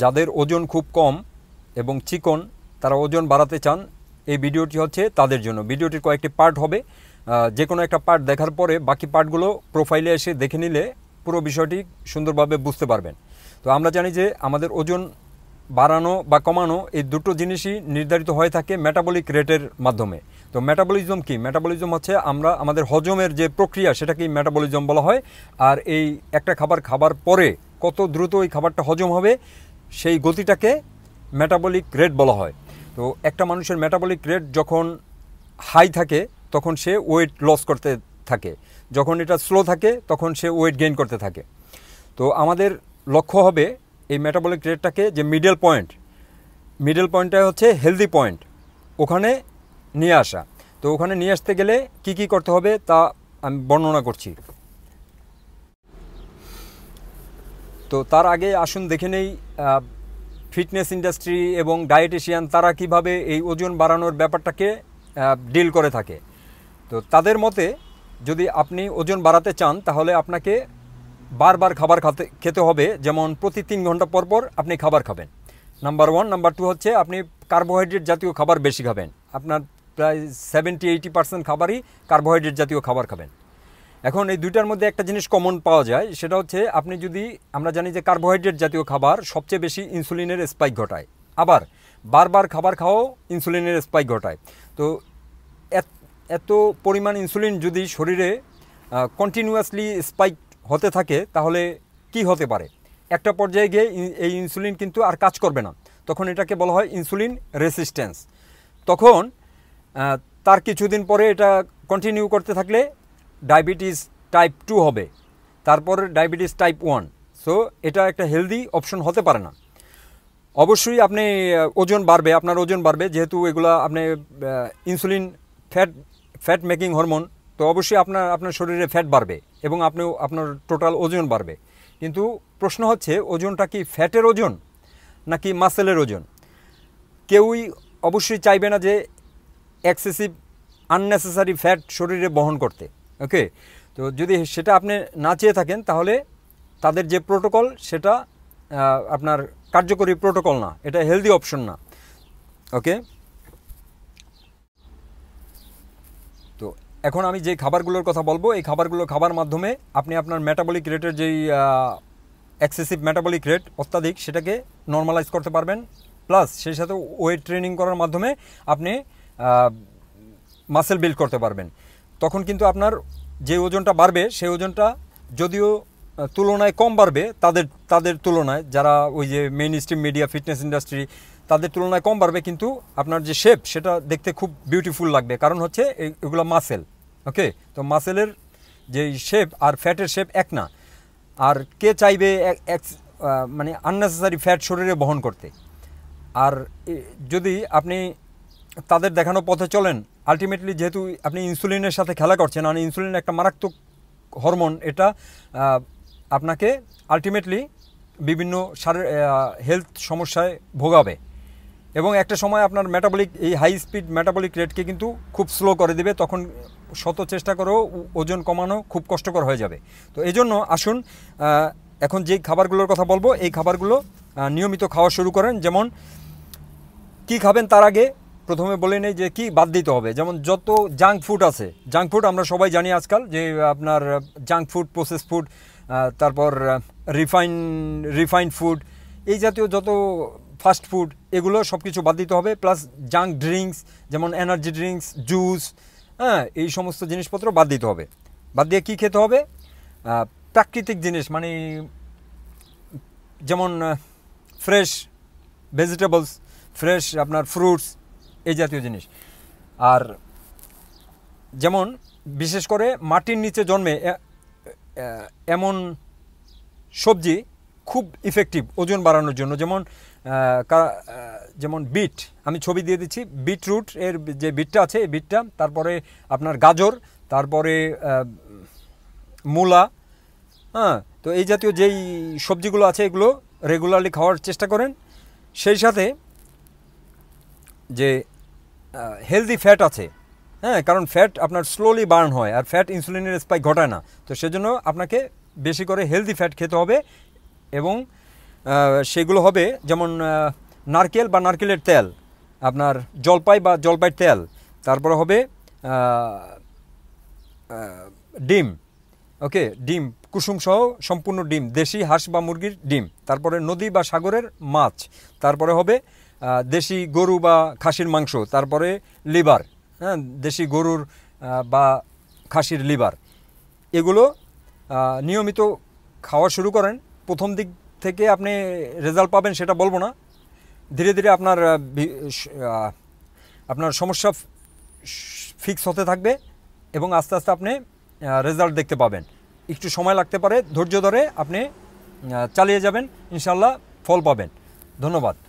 যাদের ওজন খুব কম এবং চিকন তারা ওজন বাড়াতে চান এই ভিডিওটি হচ্ছে তাদের জন্য ভিডিওটির কয়েকটি পার্ট হবে যে কোনো একটা পার্ট দেখার পরে বাকি পার্টগুলো প্রোফাইলে এসে দেখে নিলে পুরো বিষয়টি সুন্দরভাবে বুঝতে পারবেন তো আমরা জানি যে আমাদের ওজন বাড়ানো বা কমানো এই দুটো জিনিসই নির্ধারিত হয়ে থাকে মেটাবলিক রেটের মাধ্যমে তো মেটাবলিজম কি মেটাবলিজম হচ্ছে আমরা আমাদের হজমের যে প্রক্রিয়া সেটাকেই মেটাবলিজম বলা হয় আর এই একটা খাবার খাবার পরে কত দ্রুত ওই খাবারটা হজম হবে সেই গতিটাকে মেটাবলিক রেট বলা হয় তো একটা মানুষের মেটাবলিক রেট যখন হাই থাকে তখন সে ওয়েট লস করতে থাকে যখন এটা স্লো থাকে তখন সে ওয়েট গেইন করতে থাকে তো আমাদের লক্ষ্য হবে এই মেটাবলিক রেটটাকে যে মিডল পয়েন্ট মিডল পয়েন্টটা হচ্ছে হেলদি পয়েন্ট ওখানে নিয়ে আসা তো ওখানে নিয়ে আসতে গেলে কি কি করতে হবে তা আমি বর্ণনা করছি তো তার আগে আসুন দেখে নেই ফিটনেস ইন্ডাস্ট্রি এবং ডায়েটিশিয়ান তারা কিভাবে এই ওজন বাড়ানোর ব্যাপারটাকে ডিল করে থাকে তো তাদের মতে যদি আপনি ওজন বাড়াতে চান তাহলে আপনাকে বারবার খাবার খাতে খেতে হবে যেমন প্রতি তিন ঘন্টা পর পর আপনি খাবার খাবেন নাম্বার ওয়ান নাম্বার টু হচ্ছে আপনি কার্বোহাইড্রেট জাতীয় খাবার বেশি খাবেন আপনার প্রায় সেভেন্টি এইটি পার্সেন্ট খাবারই কার্বোহাইড্রেট জাতীয় খাবার খাবেন এখন এই দুইটার মধ্যে একটা জিনিস কমন পাওয়া যায় সেটা হচ্ছে আপনি যদি আমরা জানি যে কার্বোহাইড্রেট জাতীয় খাবার সবচেয়ে বেশি ইনসুলিনের স্পাইক ঘটায় আবার বারবার খাবার খাওয়াও ইনসুলিনের স্পাইক ঘটায় তো এত পরিমাণ ইনসুলিন যদি শরীরে কন্টিনিউয়াসলি স্পাইক হতে থাকে তাহলে কি হতে পারে একটা পর্যায়ে গিয়ে এই ইনসুলিন কিন্তু আর কাজ করবে না তখন এটাকে বলা হয় ইনসুলিন রেসিস্ট্যান্স তখন তার কিছুদিন পরে এটা কন্টিনিউ করতে থাকলে ডায়াবেটিস টাইপ টু হবে তারপর ডায়াবেটিস টাইপ ওয়ান সো এটা একটা হেলদি অপশন হতে পারে না অবশ্যই আপনি ওজন বাড়বে আপনার ওজন বাড়বে যেহেতু এগুলো আপনি insulin fat fat making hormone তো অবশ্যই আপনার আপনার শরীরে ফ্যাট বাড়বে এবং আপনিও আপনার টোটাল ওজন বাড়বে কিন্তু প্রশ্ন হচ্ছে ওজনটা কি ফ্যাটের ওজন নাকি মাসেলের ওজন কেউই অবশ্যই চাইবে না যে এক্সেসিভ আননেসেসারি ফ্যাট শরীরে বহন করতে ওকে তো যদি সেটা আপনি না চেয়ে থাকেন তাহলে তাদের যে প্রোটোকল সেটা আপনার কার্যকরী প্রোটোকল না এটা হেলদি অপশন না ওকে তো এখন আমি যে খাবারগুলোর কথা বলবো এই খাবারগুলো খাবার মাধ্যমে আপনি আপনার মেটাবলিক রেটের যেই অ্যাক্সেসিভ মেটাবলিক রেট অত্যাধিক সেটাকে নর্মালাইজ করতে পারবেন প্লাস সেই সাথে ওয়েট ট্রেনিং করার মাধ্যমে আপনি মাসেল বিল্ড করতে পারবেন তখন কিন্তু আপনার যে ওজনটা বাড়বে সেই ওজনটা যদিও তুলনায় কম বাড়বে তাদের তাদের তুলনায় যারা ওই যে main stream media fitness industry তাদের তুলনায় কম বাড়বে কিন্তু আপনার যে শেপ সেটা দেখতে খুব বিউটিফুল লাগবে কারণ হচ্ছে এগুলো মাসেল ওকে তো মাসেলের যে শেপ আর ফ্যাটের শেপ এক না আর কে চাইবে এক মানে আননেসেসারি ফ্যাট শরীরে বহন করতে আর যদি আপনি তাদের দেখানো পথে চলেন আলটিমেটলি যেহেতু আপনি ইনসুলিনের সাথে খেলা করছেন আর ইনসুলিন একটা মারাত্মক হরমোন এটা আপনাকে আলটিমেটলি বিভিন্ন শারীর হেলথ সমস্যায় ভোগাবে এবং একটা সময় আপনার মেটাবলিক এই হাই স্পিড মেটাবলিক রেটকে কিন্তু খুব স্লো করে দেবে তখন শত চেষ্টা করেও ওজন কমানো খুব কষ্টকর হয়ে যাবে তো এই জন্য আসুন এখন যেই খাবারগুলোর কথা বলবো এই খাবারগুলো নিয়মিত খাওয়া শুরু করেন যেমন কি খাবেন তার আগে প্রথমে বলে নেই যে কি বাদ দিতে হবে যেমন যত জাঙ্ক ফুড আছে জাঙ্ক ফুড আমরা সবাই জানি আজকাল যে আপনার জাঙ্ক ফুড প্রসেস ফুড তারপর রিফাইন রিফাইন্ড ফুড এই জাতীয় যত ফাস্ট ফুড এগুলো সব কিছু বাদ দিতে হবে প্লাস জাঙ্ক ড্রিঙ্কস যেমন এনার্জি ড্রিঙ্কস জুস হ্যাঁ এই সমস্ত জিনিসপত্র বাদ দিতে হবে বাদ দিয়ে কী খেতে হবে প্রাকৃতিক জিনিস মানে যেমন ফ্রেশ ভেজিটেবলস ফ্রেশ আপনার ফ্রুটস এই জাতীয় জিনিস আর যেমন বিশেষ করে মাটির নিচে জন্মে এমন সবজি খুব ইফেক্টিভ ওজন বাড়ানোর জন্য যেমন যেমন বিট আমি ছবি দিয়ে দিচ্ছি বিটরুট এর যে বিটটা আছে এই বিটটা তারপরে আপনার গাজর তারপরে মূলা হ্যাঁ তো এই জাতীয় যেই সবজিগুলো আছে এগুলো রেগুলারলি খাওয়ার চেষ্টা করেন সেই সাথে যে হেলদি ফ্যাট আছে হ্যাঁ কারণ ফ্যাট আপনার স্লোলি বার্ন হয় আর ফ্যাট ইনসুলিনের স্পাইক ঘটায় না তো সেজন্য আপনাকে বেশি করে হেলদি ফ্যাট খেতে হবে এবং সেগুলো হবে যেমন নারকেল বা নারকেলের তেল আপনার জলপাই বা জলপাইয়ের তেল তারপরে হবে ডিম ওকে ডিম কুসুম সহ সম্পূর্ণ ডিম দেশি হাঁস বা মুরগির ডিম তারপরে নদী বা সাগরের মাছ তারপরে হবে দেশি গরু বা খাসির মাংস তারপরে লিভার হ্যাঁ দেশি গরুর বা খাসির লিভার এগুলো নিয়মিত খাওয়া শুরু করেন প্রথম দিক থেকে আপনি রেজাল্ট পাবেন সেটা বলবো না ধীরে ধীরে আপনার আপনার সমস্যা ফিক্স হতে থাকবে এবং আস্তে আস্তে আপনি রেজাল্ট দেখতে পাবেন একটু সময় লাগতে পারে ধৈর্য ধরে আপনি চালিয়ে যাবেন ইনশাল্লাহ ফল পাবেন ধন্যবাদ